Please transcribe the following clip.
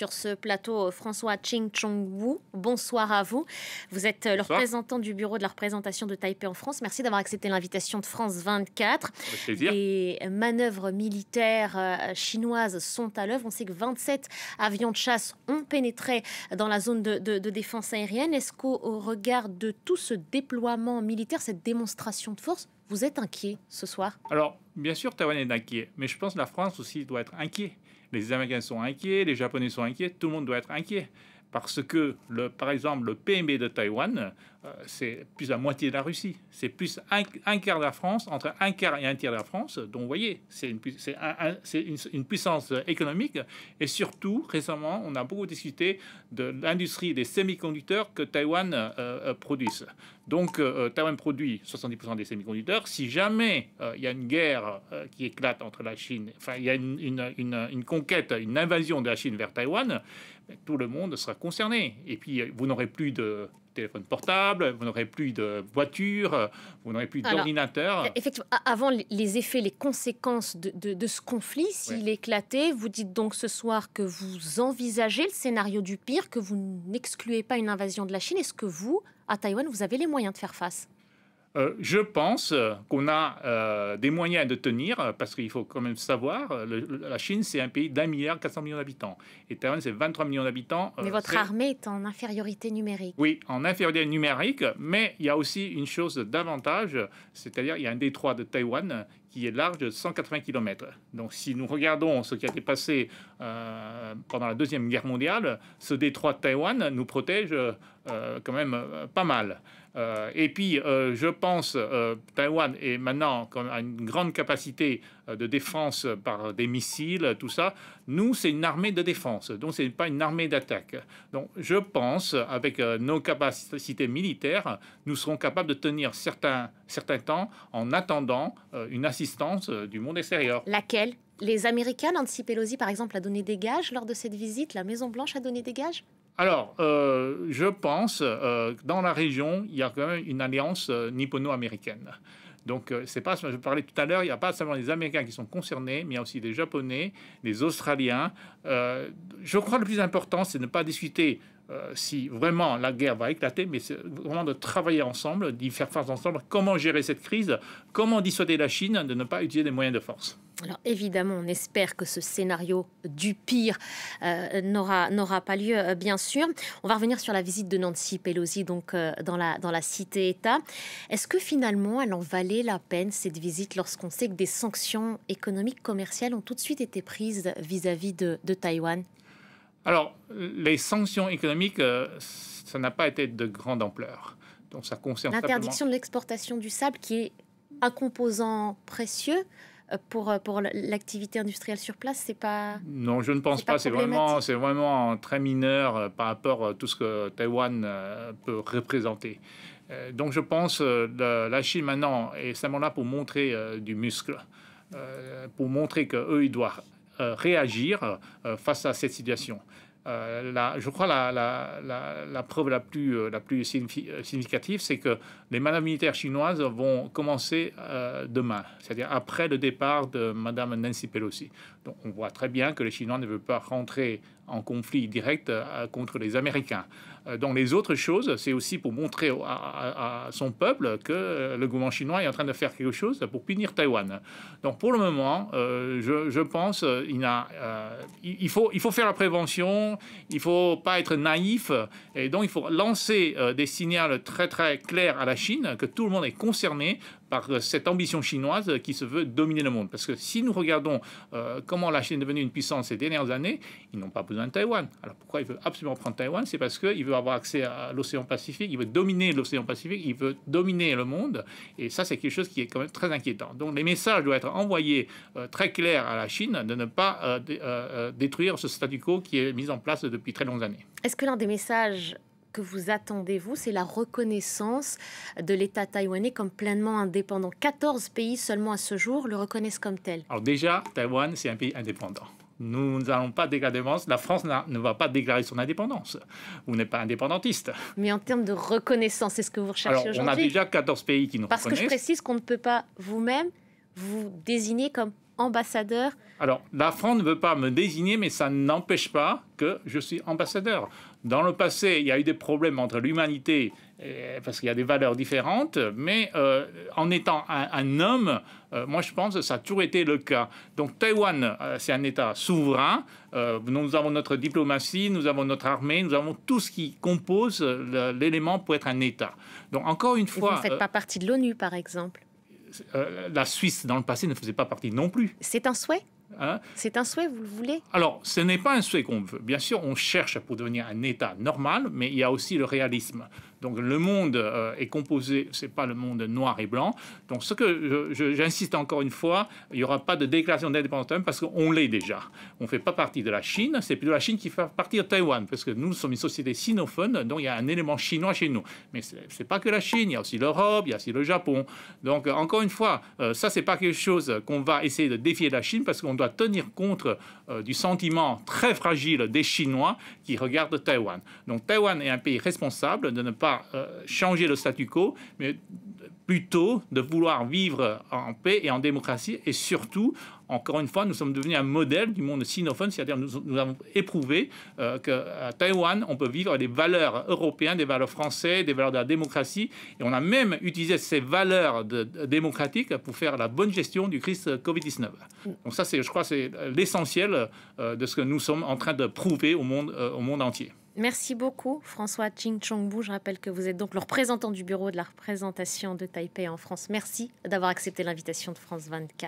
sur ce plateau euh, François Ching Chong Wu. Bonsoir à vous. Vous êtes euh, le représentant du bureau de la représentation de Taipei en France. Merci d'avoir accepté l'invitation de France 24. Les manœuvres militaires euh, chinoises sont à l'œuvre. On sait que 27 avions de chasse ont pénétré dans la zone de, de défense aérienne. Est-ce qu'au regard de tout ce déploiement militaire, cette démonstration de force, vous êtes inquiet ce soir Alors, bien sûr, Taïwan est inquiet, mais je pense que la France aussi doit être inquiet. Les Américains sont inquiets, les Japonais sont inquiets, tout le monde doit être inquiet. Parce que, le, par exemple, le PMB de Taïwan, euh, c'est plus la moitié de la Russie. C'est plus un, quart de la France, entre un quart et un tiers de la France. Donc, vous voyez, c'est une, puissance économique. Et surtout, récemment, on a beaucoup discuté de l'industrie des semi-conducteurs que Taïwan euh, euh, produit. Donc, Taïwan produit 70% des semi-conducteurs. Si jamais il y a une guerre qui éclate entre la Chine, enfin, il y a une, une conquête, une invasion de la Chine vers Taïwan, ben, tout le monde sera concerné. Et puis, vous n'aurez plus de, téléphone portable, vous n'aurez plus de voiture, vous n'aurez plus d'ordinateur. Euh, effectivement, avant les effets, les conséquences de, ce conflit, s'il éclatait, vous dites donc ce soir que vous envisagez le scénario du pire, que vous n'excluez pas une invasion de la Chine. Est-ce que vous, à Taïwan, vous avez les moyens de faire face euh, je pense euh, qu'on a euh, des moyens de tenir, parce qu'il faut quand même savoir, la Chine, c'est un pays d'un milliard 400 millions d'habitants. Et Taïwan, c'est 23 millions d'habitants. mais votre armée est en infériorité numérique. Oui, en infériorité numérique, mais il y a aussi une chose davantage, c'est-à-dire il y a un détroit de Taïwan qui est large de 180 km. Donc si nous regardons ce qui a été passé euh, pendant la Deuxième Guerre mondiale, ce détroit de Taïwan nous protège euh, quand même euh, pas mal. et puis je pense, Taïwan est maintenant à une grande capacité euh, de défense par des missiles, tout ça. Nous, c'est une armée de défense, donc ce n'est pas une armée d'attaque. Donc je pense, avec euh, nos capacités militaires, nous serons capables de tenir certains, certains temps en attendant euh, une assistance du monde extérieur. Laquelle les Américains, Nancy Pelosi par exemple, a donné des gages lors de cette visite. La Maison Blanche a donné des gages. Alors, je pense, dans la région, il y a quand même une alliance nippono-américaine. Donc, euh, c'est pas, je parlais tout à l'heure, il n'y a pas seulement les Américains qui sont concernés, mais il y a aussi des Japonais, les Australiens. Euh, je crois que le plus important, c'est de ne pas discuter euh, si vraiment la guerre va éclater, mais c'est vraiment de travailler ensemble, d'y faire face ensemble. Comment gérer cette crise Comment dissuader la Chine de ne pas utiliser les moyens de force alors évidemment, on espère que ce scénario du pire euh, n'aura pas lieu, euh, bien sûr. On va revenir sur la visite de Nancy Pelosi donc dans la cité-État. Est-ce que finalement, elle en valait la peine cette visite lorsqu'on sait que des sanctions économiques commerciales ont tout de suite été prises vis-à-vis de Taïwan alors, les sanctions économiques, euh, ça n'a pas été de grande ampleur. Donc, ça concerne l'interdiction de l'exportation du sable, qui est un composant précieux euh, pour, euh, pour l'activité industrielle sur place, c'est pas. Non, je ne pense pas. c'est vraiment, c'est vraiment très mineur par rapport à tout ce que Taïwan peut représenter. Donc je pense que la Chine maintenant est seulement là pour montrer du muscle, pour montrer qu'eux, ils doivent euh, réagir euh, face à cette situation. Euh, la, je crois la, la, la, preuve la plus, la plus significative, c'est que les manœuvres militaires chinoises vont commencer demain, c'est-à-dire après le départ de Madame Nancy Pelosi. Donc on voit très bien que les Chinois ne veulent pas rentrer en conflit direct euh, contre les Américains. Euh, dans les autres choses, c'est aussi pour montrer à, son peuple que euh, le gouvernement chinois est en train de faire quelque chose pour punir Taïwan. Donc pour le moment, je, pense qu'il a, il, faut, il faut faire la prévention, il faut pas être naïf, et donc il faut lancer des signaux très très clairs à la Chine que tout le monde est concerné par euh, cette ambition chinoise euh, qui se veut dominer le monde. Parce que si nous regardons euh, comment la Chine est devenue une puissance ces dernières années, ils n'ont pas besoin de Taïwan. Alors pourquoi il veut absolument prendre Taïwan C'est parce qu'il veut avoir accès à l'océan Pacifique, il veut dominer l'océan Pacifique, il veut dominer le monde. Et ça, c'est quelque chose qui est quand même très inquiétant. Donc les messages doivent être envoyés très clairs à la Chine de ne pas détruire ce statu quo qui est mis en place depuis très longues années. Est-ce que l'un des messages que vous attendez, vous, c'est la reconnaissance de l'État taïwanais comme pleinement indépendant. 14 pays seulement à ce jour le reconnaissent comme tel. Alors déjà, Taïwan, c'est un pays indépendant. Nous n'allons pas déclarer La France ne va pas déclarer son indépendance. Vous n'êtes pas indépendantiste. Mais en termes de reconnaissance, c'est ce que vous recherchez aujourd'hui. On a déjà 14 pays qui nous reconnaissent. Parce que je précise qu'on ne peut pas vous-même vous désigner comme ambassadeur Alors, la France ne veut pas me désigner, mais ça n'empêche pas que je suis ambassadeur. Dans le passé, il y a eu des problèmes entre l'humanité, euh, parce qu'il y a des valeurs différentes, mais euh, en étant un, homme, euh, moi je pense que ça a toujours été le cas. Donc Taïwan, c'est un État souverain, nous avons notre diplomatie, nous avons notre armée, nous avons tout ce qui compose l'élément pour être un État. Donc encore une fois... vous ne faites pas partie de l'ONU, par exemple euh, la Suisse dans le passé ne faisait pas partie non plus. C'est un souhait Hein? C'est un souhait, vous le voulez Alors, ce n'est pas un souhait qu'on veut. Bien sûr, on cherche pour devenir un État normal, mais il y a aussi le réalisme. Donc, le monde euh, est composé, c'est pas le monde noir et blanc. Donc, ce que j'insiste encore une fois, il n'y aura pas de déclaration d'indépendance parce qu'on l'est déjà. On ne fait pas partie de la Chine, c'est plutôt la Chine qui fait partie de Taïwan, parce que nous sommes une société sinophone, donc il y a un élément chinois chez nous. Mais ce n'est pas que la Chine, il y a aussi l'Europe, il y a aussi le Japon. Donc, encore une fois, ça, euh, ça, c'est pas quelque chose qu'on va essayer de défier la Chine parce qu'on doit tenir compte euh, du sentiment très fragile des Chinois qui regardent Taïwan. Donc Taïwan est un pays responsable de ne pas euh, changer le statu quo, mais plutôt de vouloir vivre en paix et en démocratie et surtout encore une fois, nous sommes devenus un modèle du monde sinophone, c'est-à-dire nous, avons éprouvé euh, que qu'à euh, Taïwan, on peut vivre des valeurs européennes, des valeurs françaises, des valeurs de la démocratie. Et on a même utilisé ces valeurs démocratiques pour faire la bonne gestion du crise euh, Covid-19. Mm. Donc ça, je crois, c'est l'essentiel de ce que nous sommes en train de prouver au monde, au monde entier. Merci beaucoup, François Ching Chongbu. Je rappelle que vous êtes donc le représentant du bureau de la représentation de Taipei en France. Merci d'avoir accepté l'invitation de France 24.